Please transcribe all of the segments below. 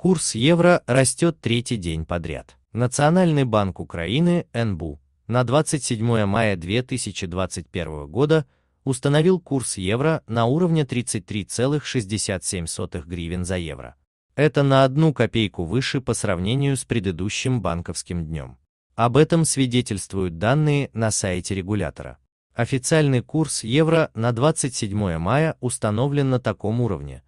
Курс евро растет третий день подряд. Национальный банк Украины НБУ на 27 мая 2021 года установил курс евро на уровне 33,67 гривен за евро. Это на одну копейку выше по сравнению с предыдущим банковским днем. Об этом свидетельствуют данные на сайте регулятора. Официальный курс евро на 27 мая установлен на таком уровне –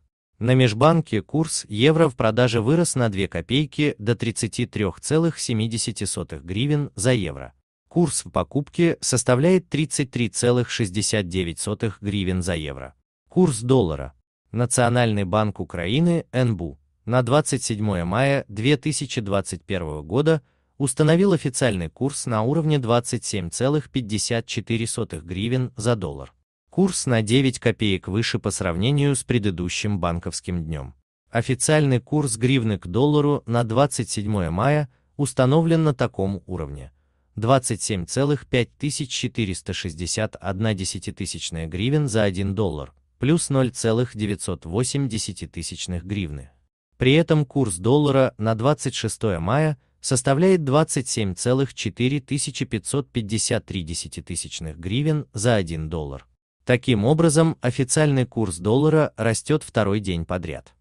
На межбанке курс евро в продаже вырос на 2 копейки до 33,70 гривен за евро. Курс в покупке составляет 33,69 гривен за евро. Курс доллара. Национальный банк Украины НБУ на 27 мая 2021 года установил официальный курс на уровне 27,54 гривен за доллар. Курс на 9 копеек выше по сравнению с предыдущим банковским днем. Официальный курс гривны к доллару на 27 мая установлен на таком уровне. 27,5461 десятитысячная гривен за 1 доллар, плюс 0,908 десятитысячных гривны. При этом курс доллара на 26 мая составляет 27,4553 десятитысячных гривен за 1 доллар Таким образом, официальный курс доллара растет второй день подряд.